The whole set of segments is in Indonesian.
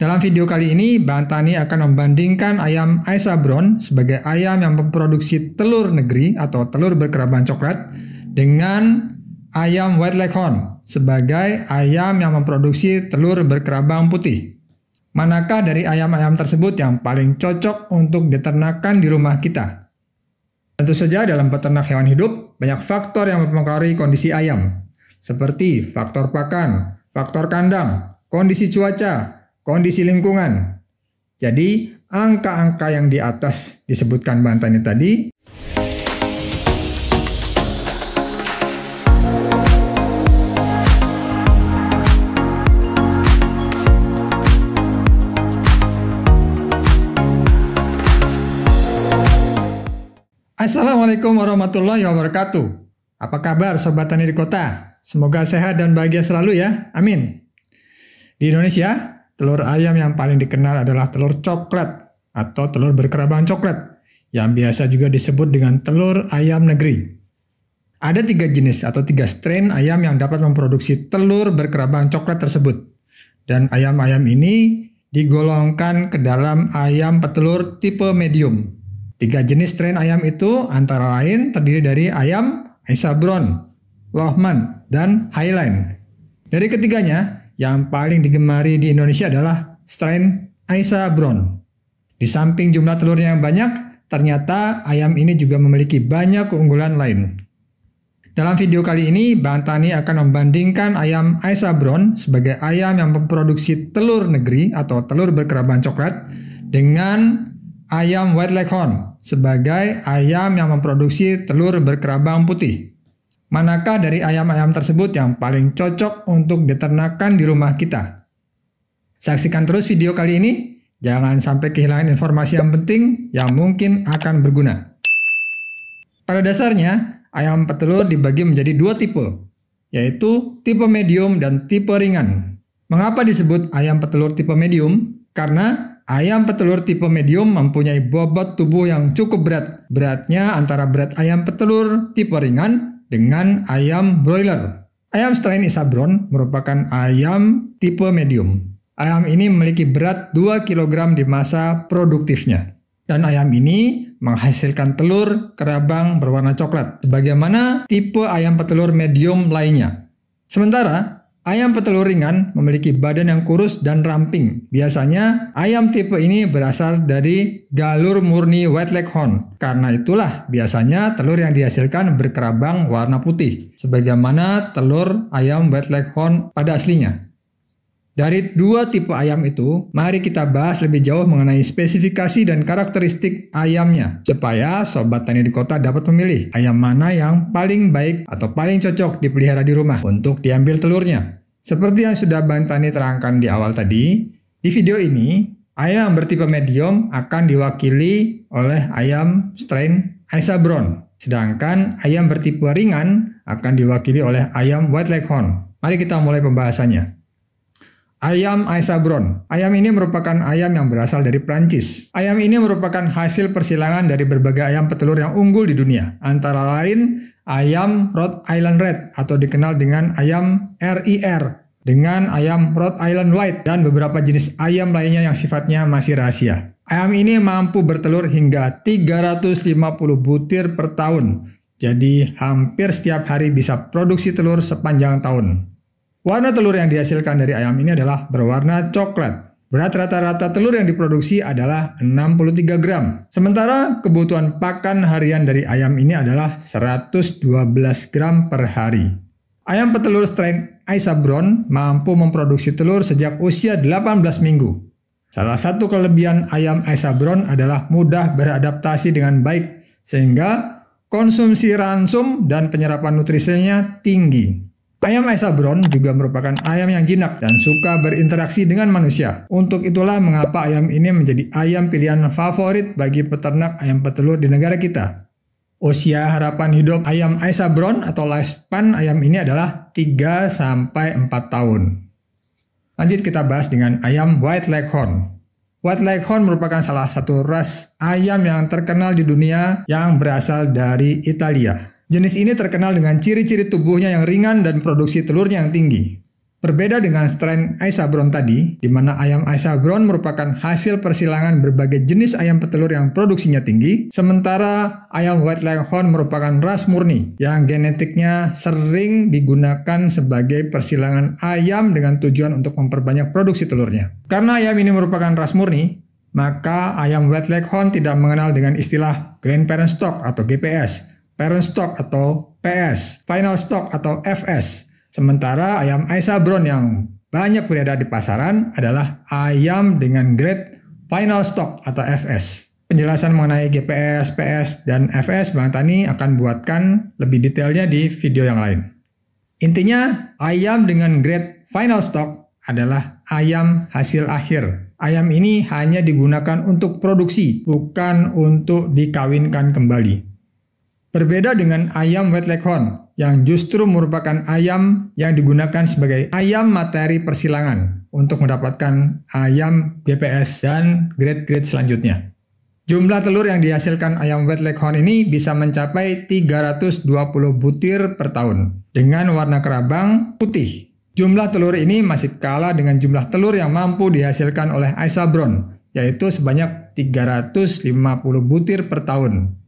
Dalam video kali ini, Bang Tani akan membandingkan ayam Aisabron sebagai ayam yang memproduksi telur negeri atau telur berkerabang coklat dengan ayam White Leghorn sebagai ayam yang memproduksi telur berkerabang putih. Manakah dari ayam-ayam tersebut yang paling cocok untuk diternakan di rumah kita? Tentu saja dalam peternak hewan hidup, banyak faktor yang mempengaruhi kondisi ayam, seperti faktor pakan, faktor kandang, kondisi cuaca, kondisi lingkungan. Jadi, angka-angka yang di atas disebutkan bantannya tadi Assalamualaikum warahmatullahi wabarakatuh. Apa kabar sobat tani di kota? Semoga sehat dan bahagia selalu ya. Amin. Di Indonesia, Telur ayam yang paling dikenal adalah telur coklat atau telur berkerabang coklat yang biasa juga disebut dengan telur ayam negeri. Ada tiga jenis atau tiga strain ayam yang dapat memproduksi telur berkerabang coklat tersebut. Dan ayam-ayam ini digolongkan ke dalam ayam petelur tipe medium. Tiga jenis strain ayam itu antara lain terdiri dari ayam Isabron, Lohman, dan Highline. Dari ketiganya, yang paling digemari di Indonesia adalah strain Aisa Brown. Di samping jumlah telurnya yang banyak, ternyata ayam ini juga memiliki banyak keunggulan lain. Dalam video kali ini, Bang Tani akan membandingkan ayam Aisa Brown sebagai ayam yang memproduksi telur negeri atau telur berkerabang coklat dengan ayam White Leghorn sebagai ayam yang memproduksi telur berkerabang putih. Manakah dari ayam-ayam tersebut yang paling cocok untuk diternakan di rumah kita? Saksikan terus video kali ini, jangan sampai kehilangan informasi yang penting yang mungkin akan berguna. Pada dasarnya, ayam petelur dibagi menjadi dua tipe, yaitu tipe medium dan tipe ringan. Mengapa disebut ayam petelur tipe medium? Karena ayam petelur tipe medium mempunyai bobot tubuh yang cukup berat. Beratnya antara berat ayam petelur tipe ringan dengan ayam broiler. Ayam strain Isabron merupakan ayam tipe medium. Ayam ini memiliki berat 2 kg di masa produktifnya. Dan ayam ini menghasilkan telur kerabang berwarna coklat, sebagaimana tipe ayam petelur medium lainnya. Sementara Ayam petelur ringan memiliki badan yang kurus dan ramping. Biasanya, ayam tipe ini berasal dari galur murni white leghorn. Karena itulah, biasanya telur yang dihasilkan berkerabang warna putih, sebagaimana telur ayam white leghorn pada aslinya. Dari dua tipe ayam itu, mari kita bahas lebih jauh mengenai spesifikasi dan karakteristik ayamnya, supaya sobat tani di kota dapat memilih ayam mana yang paling baik atau paling cocok dipelihara di rumah untuk diambil telurnya. Seperti yang sudah Bang Tani terangkan di awal tadi, di video ini, ayam bertipe medium akan diwakili oleh ayam strain Aisa Brown, sedangkan ayam bertipe ringan akan diwakili oleh ayam White Leghorn. Mari kita mulai pembahasannya. Ayam Aisabron. Ayam ini merupakan ayam yang berasal dari Prancis. Ayam ini merupakan hasil persilangan dari berbagai ayam petelur yang unggul di dunia, antara lain ayam Rhode Island Red atau dikenal dengan ayam RIR dengan ayam Rhode Island White dan beberapa jenis ayam lainnya yang sifatnya masih rahasia. Ayam ini mampu bertelur hingga 350 butir per tahun. Jadi hampir setiap hari bisa produksi telur sepanjang tahun. Warna telur yang dihasilkan dari ayam ini adalah berwarna coklat. Berat rata-rata telur yang diproduksi adalah 63 gram. Sementara kebutuhan pakan harian dari ayam ini adalah 112 gram per hari. Ayam petelur strain Aisa Brown mampu memproduksi telur sejak usia 18 minggu. Salah satu kelebihan ayam Aisa Brown adalah mudah beradaptasi dengan baik sehingga konsumsi ransum dan penyerapan nutrisinya tinggi. Ayam Aisa Brown juga merupakan ayam yang jinak dan suka berinteraksi dengan manusia. Untuk itulah mengapa ayam ini menjadi ayam pilihan favorit bagi peternak ayam petelur di negara kita. Usia harapan hidup ayam Aisa Brown atau lifespan ayam ini adalah 3 4 tahun. Lanjut kita bahas dengan ayam White Leghorn. White Leghorn merupakan salah satu ras ayam yang terkenal di dunia yang berasal dari Italia. Jenis ini terkenal dengan ciri-ciri tubuhnya yang ringan dan produksi telurnya yang tinggi. Berbeda dengan strain Aisa Brown tadi, di mana ayam Aisa Brown merupakan hasil persilangan berbagai jenis ayam petelur yang produksinya tinggi, sementara ayam White Leghorn merupakan ras murni yang genetiknya sering digunakan sebagai persilangan ayam dengan tujuan untuk memperbanyak produksi telurnya. Karena ayam ini merupakan ras murni, maka ayam White Leghorn tidak mengenal dengan istilah grandparent stock atau GPS, parent stock atau PS, final stock atau FS. Sementara ayam Aisa Brown yang banyak beredar di pasaran adalah ayam dengan grade final stock atau FS. Penjelasan mengenai GPS, PS, dan FS Bang Tani akan buatkan lebih detailnya di video yang lain. Intinya, ayam dengan grade final stock adalah ayam hasil akhir. Ayam ini hanya digunakan untuk produksi, bukan untuk dikawinkan kembali. Berbeda dengan ayam wet leghorn yang justru merupakan ayam yang digunakan sebagai ayam materi persilangan untuk mendapatkan ayam BPS dan grade-grade selanjutnya. Jumlah telur yang dihasilkan ayam wet leghorn ini bisa mencapai 320 butir per tahun dengan warna kerabang putih. Jumlah telur ini masih kalah dengan jumlah telur yang mampu dihasilkan oleh Isa Brown, yaitu sebanyak 350 butir per tahun.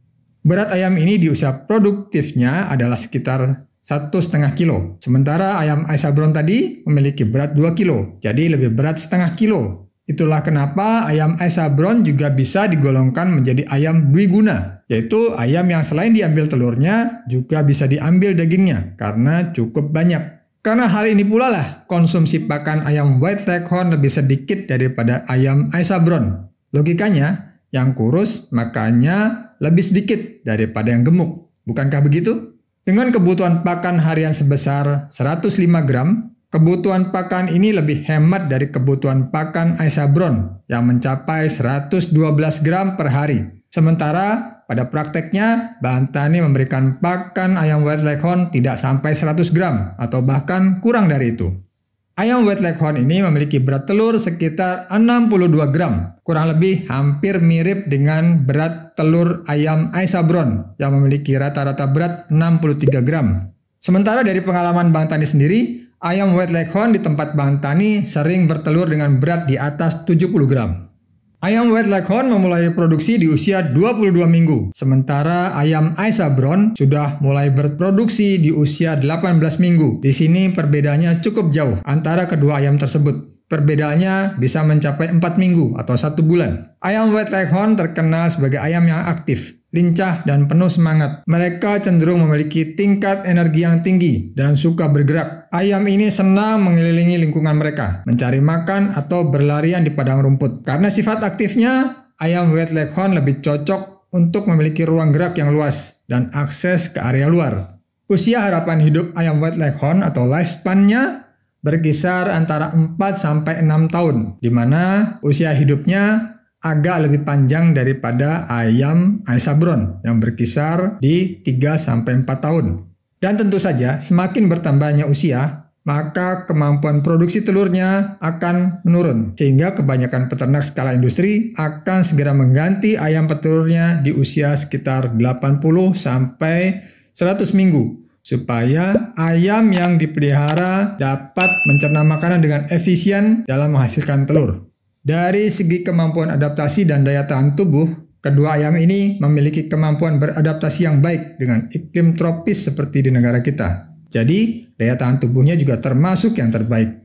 Berat ayam ini di usia produktifnya adalah sekitar satu setengah kilo. Sementara ayam Aisabron tadi memiliki berat 2 kilo, jadi lebih berat setengah kilo. Itulah kenapa ayam Aisabron juga bisa digolongkan menjadi ayam duiguna, yaitu ayam yang selain diambil telurnya juga bisa diambil dagingnya karena cukup banyak. Karena hal ini pula lah konsumsi pakan ayam White Leghorn lebih sedikit daripada ayam Aisabron. Logikanya, yang kurus makanya lebih sedikit daripada yang gemuk. Bukankah begitu? Dengan kebutuhan pakan harian sebesar 105 gram, kebutuhan pakan ini lebih hemat dari kebutuhan pakan Aisyah Brown yang mencapai 112 gram per hari. Sementara pada prakteknya, bahan tani memberikan pakan ayam white leghorn tidak sampai 100 gram atau bahkan kurang dari itu. Ayam wet leghorn ini memiliki berat telur sekitar 62 gram, kurang lebih hampir mirip dengan berat telur ayam Aisabron yang memiliki rata-rata berat 63 gram. Sementara dari pengalaman Bang Tani sendiri, ayam wet leghorn di tempat Bang Tani sering bertelur dengan berat di atas 70 gram. Ayam White Leghorn memulai produksi di usia 22 minggu, sementara ayam Aisa Brown sudah mulai berproduksi di usia 18 minggu. Di sini perbedaannya cukup jauh antara kedua ayam tersebut. Perbedaannya bisa mencapai 4 minggu atau satu bulan. Ayam White Leghorn terkenal sebagai ayam yang aktif, lincah, dan penuh semangat. Mereka cenderung memiliki tingkat energi yang tinggi dan suka bergerak. Ayam ini senang mengelilingi lingkungan mereka, mencari makan atau berlarian di padang rumput. Karena sifat aktifnya, ayam wet Leghorn lebih cocok untuk memiliki ruang gerak yang luas dan akses ke area luar. Usia harapan hidup ayam White Leghorn atau lifespan-nya berkisar antara 4 sampai 6 tahun, di mana usia hidupnya agak lebih panjang daripada ayam anisabron yang berkisar di 3-4 tahun. Dan tentu saja semakin bertambahnya usia, maka kemampuan produksi telurnya akan menurun. Sehingga kebanyakan peternak skala industri akan segera mengganti ayam petelurnya di usia sekitar 80 sampai 100 minggu supaya ayam yang dipelihara dapat mencerna makanan dengan efisien dalam menghasilkan telur. Dari segi kemampuan adaptasi dan daya tahan tubuh, kedua ayam ini memiliki kemampuan beradaptasi yang baik dengan iklim tropis seperti di negara kita. Jadi, daya tahan tubuhnya juga termasuk yang terbaik.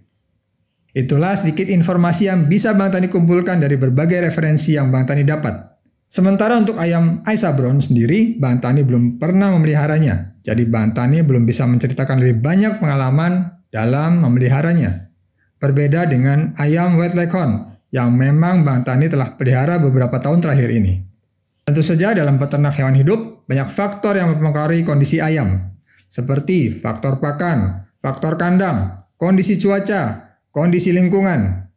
Itulah sedikit informasi yang bisa Bang Tani kumpulkan dari berbagai referensi yang Bang Tani dapat. Sementara untuk ayam Aisa Brown sendiri, Bang Tani belum pernah memeliharanya. Jadi Bang Tani belum bisa menceritakan lebih banyak pengalaman dalam memeliharanya. Berbeda dengan ayam White Leghorn yang memang Bang Tani telah pelihara beberapa tahun terakhir ini. Tentu saja dalam peternak hewan hidup, banyak faktor yang mempengaruhi kondisi ayam, seperti faktor pakan, faktor kandang, kondisi cuaca, kondisi lingkungan.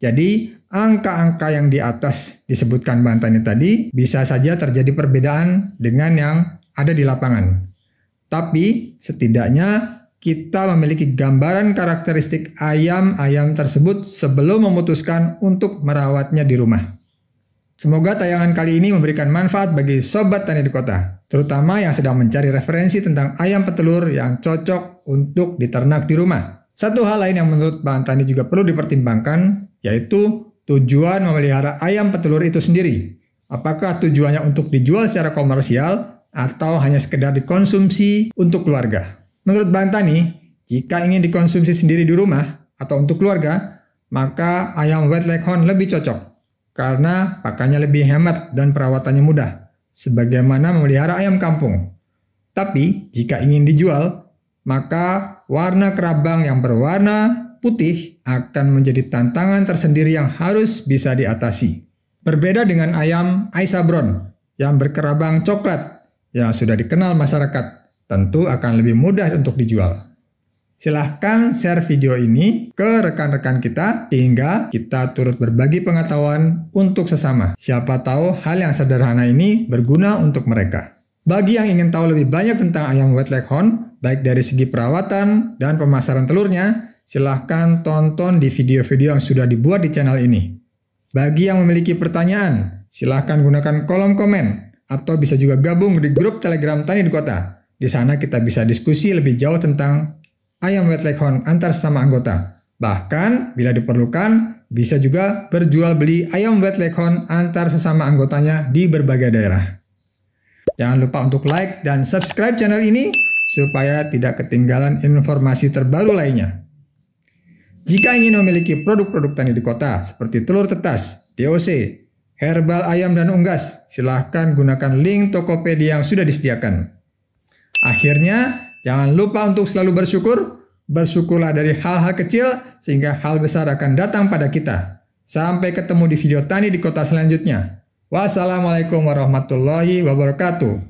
Jadi, angka-angka yang di atas disebutkan Bang tadi bisa saja terjadi perbedaan dengan yang ada di lapangan. Tapi setidaknya kita memiliki gambaran karakteristik ayam-ayam tersebut sebelum memutuskan untuk merawatnya di rumah. Semoga tayangan kali ini memberikan manfaat bagi sobat tani di kota, terutama yang sedang mencari referensi tentang ayam petelur yang cocok untuk diternak di rumah. Satu hal lain yang menurut bahan tani juga perlu dipertimbangkan, yaitu tujuan memelihara ayam petelur itu sendiri. Apakah tujuannya untuk dijual secara komersial atau hanya sekedar dikonsumsi untuk keluarga? Menurut Bang jika ingin dikonsumsi sendiri di rumah atau untuk keluarga, maka ayam wet leghorn lebih cocok karena pakannya lebih hemat dan perawatannya mudah, sebagaimana memelihara ayam kampung. Tapi jika ingin dijual, maka warna kerabang yang berwarna putih akan menjadi tantangan tersendiri yang harus bisa diatasi. Berbeda dengan ayam Aisabron yang berkerabang coklat yang sudah dikenal masyarakat tentu akan lebih mudah untuk dijual. Silahkan share video ini ke rekan-rekan kita sehingga kita turut berbagi pengetahuan untuk sesama. Siapa tahu hal yang sederhana ini berguna untuk mereka. Bagi yang ingin tahu lebih banyak tentang ayam wet leghorn, baik dari segi perawatan dan pemasaran telurnya, silahkan tonton di video-video yang sudah dibuat di channel ini. Bagi yang memiliki pertanyaan, silahkan gunakan kolom komen atau bisa juga gabung di grup Telegram Tani di Kota. Di sana kita bisa diskusi lebih jauh tentang ayam wet leghorn antar sama anggota. Bahkan bila diperlukan, bisa juga berjual beli ayam wet leghorn antar sesama anggotanya di berbagai daerah. Jangan lupa untuk like dan subscribe channel ini supaya tidak ketinggalan informasi terbaru lainnya. Jika ingin memiliki produk-produk tani di kota seperti telur tetas, DOC, herbal ayam dan unggas, silahkan gunakan link Tokopedia yang sudah disediakan. Akhirnya, jangan lupa untuk selalu bersyukur. Bersyukurlah dari hal-hal kecil sehingga hal besar akan datang pada kita. Sampai ketemu di video tani di kota selanjutnya. Wassalamualaikum warahmatullahi wabarakatuh.